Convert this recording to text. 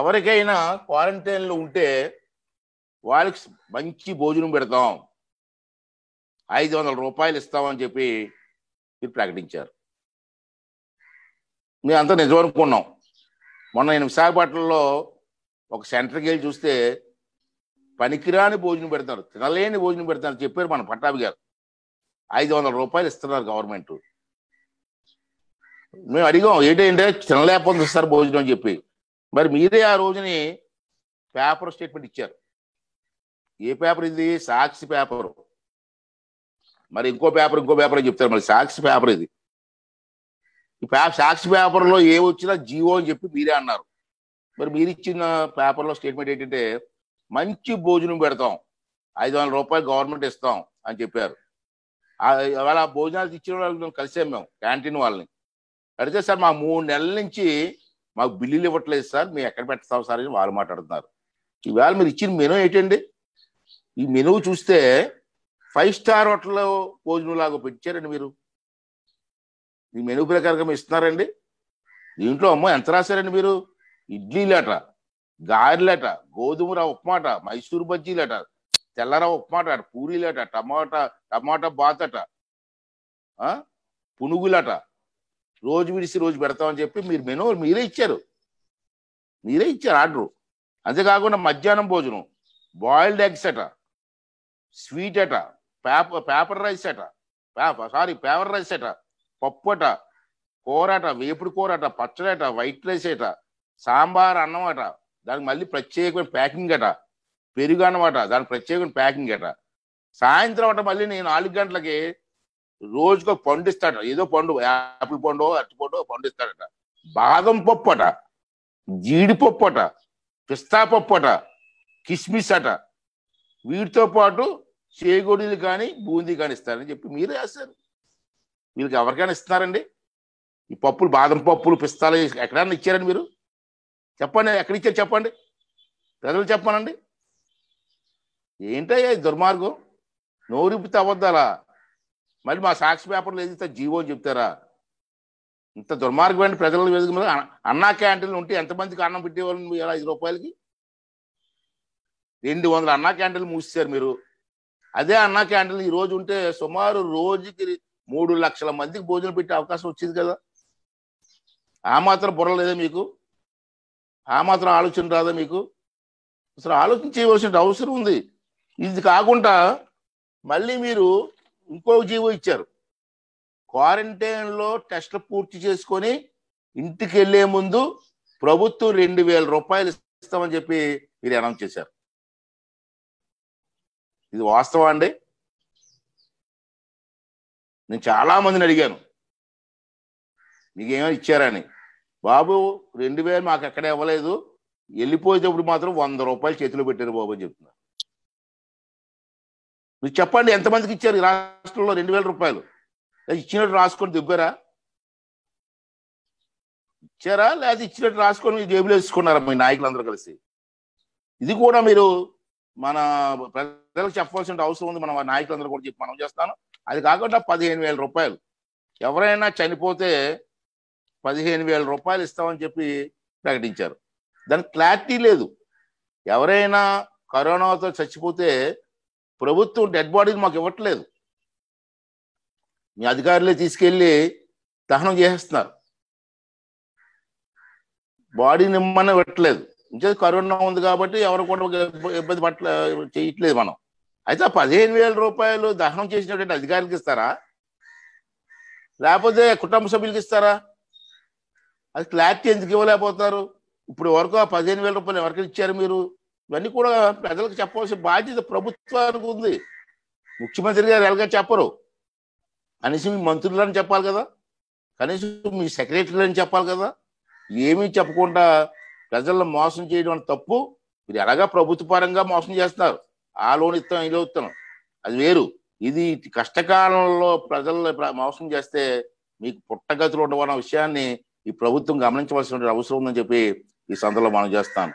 ఎవరికైనా క్వారంటైన్లో ఉంటే వాళ్ళకి మంచి భోజనం పెడతాం ఐదు వందల రూపాయలు ఇస్తామని చెప్పి మీరు ప్రకటించారు మేము అంతా నిజం అనుకున్నాం మొన్న నేను విశాఖపట్నంలో ఒక సెంటర్కి వెళ్ళి చూస్తే పనికిరాని భోజనం పెడతారు తినలేని భోజనం పెడతారు చెప్పారు మన పట్టాభి గారు ఐదు వందల రూపాయలు ఇస్తున్నారు గవర్నమెంట్ మేము అడిగాం ఏంటంటే తినలేకపోతే ఇస్తారు భోజనం అని చెప్పి మరి మీరే ఆ రోజుని పేపర్ స్టేట్మెంట్ ఇచ్చారు ఏ పేపర్ ఇది సాక్షి పేపరు మరి ఇంకో పేపర్ ఇంకో పేపర్ అని చెప్తారు మరి సాక్షి పేపర్ ఇది ఈ సాక్షి పేపర్లో ఏ వచ్చినా జీవో అని చెప్పి మీరే అన్నారు మరి మీరు ఇచ్చిన పేపర్లో స్టేట్మెంట్ ఏంటంటే మంచి భోజనం పెడతాం ఐదు వందల రూపాయలు గవర్నమెంట్ ఇస్తాం అని చెప్పారు వాళ్ళ భోజనాలు ఇచ్చిన మేము కలిసాం మేము క్యాంటీన్ వాళ్ళని అడిగితే సార్ మా మూడు నెలల నుంచి మాకు బిల్లులు ఇవ్వట్లేదు సార్ మేము ఎక్కడ పెడతాం సార్ అని వాళ్ళు మాట్లాడుతున్నారు ఈవేళ మీరు ఇచ్చిన మెనూ ఏంటండి ఈ మెనూ చూస్తే ఫైవ్ స్టార్ హోటల్లో భోజనం లాగా పెట్టారండి మీరు ఈ మెనూ ప్రకారంగా ఇస్తున్నారండి దీంట్లో అమ్మ ఎంత రాశారండి మీరు ఇడ్లీలట లేట గోధుమ రవ్వ ఉప్మాట మైసూర్ బజ్జీ లేట తెల్లరవ్వ ఉప్మాట లేట టమాటా టమాటా బాతట పునుగులట రోజు విడిసి రోజు పెడతామని చెప్పి మీరు మెనూ మీరే ఇచ్చారు మీరే ఇచ్చారు ఆర్డరు అంతేకాకుండా మధ్యాహ్నం భోజనం బాయిల్డ్ ఎగ్స్ అట స్వీట్ అట పేపర్ పేపర్ రైస్ అట సారీ పేపర్ రైస్ అట పప్పు అట కూర అట వేపుడు కూర అట పచ్చడి అట వైట్ రైస్ అట సాంబార్ అన్నం అట దానికి మళ్ళీ ప్రత్యేకమైన ప్యాకింగ్ అట పెరుగు అన్నమాట దానికి ప్రత్యేకమైన ప్యాకింగ్ అట సాయంత్రం అట మళ్ళీ నేను నాలుగు గంటలకి ఒక పండు ఇస్తాడు ఏదో పండు యాపిల్ పండు అట్టి పండు పండు ఇస్తాడట బాదం పప్పు అట జీడిపప్పు అట పిస్తా పప్పు అట కిస్మిస్ అట వీటితో పాటు చేగొడీలు కానీ బూందీ కానీ ఇస్తారని చెప్పి మీరు వేస్తారు వీళ్ళకి ఎవరికైనా ఇస్తున్నారండి ఈ పప్పులు బాదం పప్పులు పిస్తాలు ఎక్కడైనా ఇచ్చారండి మీరు చెప్పండి ఎక్కడ ఇచ్చారు చెప్పండి ప్రజలు చెప్పనండి ఏంటయ్యా దుర్మార్గం నోరుపితే అవద్దాలా మళ్ళీ మా సాక్షి పేపర్లు ఏది జీవో చెప్తారా ఇంత దుర్మార్గమైన ప్రజల వేదిక మీద అన్నా క్యాంటీన్లు ఉంటే ఎంతమందికి అన్నం పెట్టేవాళ్ళు మీరు ఐదు రూపాయలకి రెండు వందల అన్నా క్యాంటీన్లు మూసేశారు మీరు అదే అన్నా క్యాంటీన్లు ఈ రోజు ఉంటే సుమారు రోజుకి మూడు లక్షల మందికి భోజనం పెట్టే అవకాశం వచ్చింది కదా ఆ మాత్రం బుర్ర లేదా మీకు ఆ మాత్రం ఆలోచన రాదా మీకు అసలు ఆలోచన చేయవలసిన అవసరం ఉంది ఇది కాకుండా మళ్ళీ మీరు ఇంకో జీవో ఇచ్చారు క్వారంటైన్లో టెస్ట్లు పూర్తి చేసుకొని ఇంటికి వెళ్లే ముందు ప్రభుత్వం రెండు వేల రూపాయలు ఇస్తామని చెప్పి మీరు అనౌన్స్ చేశారు ఇది వాస్తవం అండి నేను చాలా మందిని అడిగాను ఏమో ఇచ్చారని బాబు రెండు వేలు మాకు ఎక్కడ ఇవ్వలేదు వెళ్ళిపోయేటప్పుడు మాత్రం వంద రూపాయలు చేతిలో పెట్టారు బాబు అని చెప్తున్నారు మీరు చెప్పండి ఎంతమందికి ఇచ్చారు ఈ రాష్ట్రంలో రెండు వేల రూపాయలు ఇచ్చినట్టు రాసుకొని దిబ్బారా ఇచ్చారా లేదా ఇచ్చినట్టు రాసుకొని మీరు జేబులు వేసుకున్నారా మీ నాయకులందరూ కలిసి ఇది కూడా మీరు మన ప్రజలకు చెప్పవలసిన అవసరం ఉంది మన నాయకులందరూ కూడా చెప్పి మనం చేస్తాను అది కాకుండా పదిహేను వేల రూపాయలు ఎవరైనా చనిపోతే పదిహేను వేల రూపాయలు ఇస్తామని చెప్పి ప్రకటించారు దానికి క్లారిటీ లేదు ఎవరైనా కరోనాతో చచ్చిపోతే ప్రభుత్వం డెడ్ బాడీలు మాకు ఇవ్వట్లేదు మీ అధికారులే తీసుకెళ్ళి దహనం చేసేస్తున్నారు బాడీని ఇమ్మని పెట్టలేదు ఇంకా కరోనా ఉంది కాబట్టి ఎవరు కూడా ఇబ్బంది పట్ల చేయట్లేదు మనం అయితే పదిహేను వేల రూపాయలు దహనం చేసినటువంటి అధికారులకు ఇస్తారా లేకపోతే కుటుంబ సభ్యులకి ఇస్తారా అది క్లారిటీ ఎందుకు ఇవ్వలేకపోతున్నారు ఇప్పుడు వరకు ఆ పదిహేను వేల రూపాయలు ఎవరికి ఇచ్చారు మీరు ఇవన్నీ కూడా ప్రజలకు చెప్పవలసిన బాధ్యత ప్రభుత్వానికి ఉంది ముఖ్యమంత్రి గారు ఎలాగ చెప్పరు కనీసం మీ మంత్రులని చెప్పాలి కదా కనీసం మీ సెక్రటరీలని చెప్పాలి కదా ఏమీ చెప్పకుండా ప్రజలను మోసం చేయడం అని తప్పు మీరు ఎలాగా ప్రభుత్వ పరంగా మోసం చేస్తున్నారు ఆ లోన్ ఇస్తాం ఇది అవుతాం అది వేరు ఇది కష్టకాలంలో ప్రజలను మోసం చేస్తే మీకు పుట్టగతులు ఉండవన్న విషయాన్ని ఈ ప్రభుత్వం గమనించవలసిన అవసరం ఉందని చెప్పి ఈ సందర్భంలో మనం చేస్తాను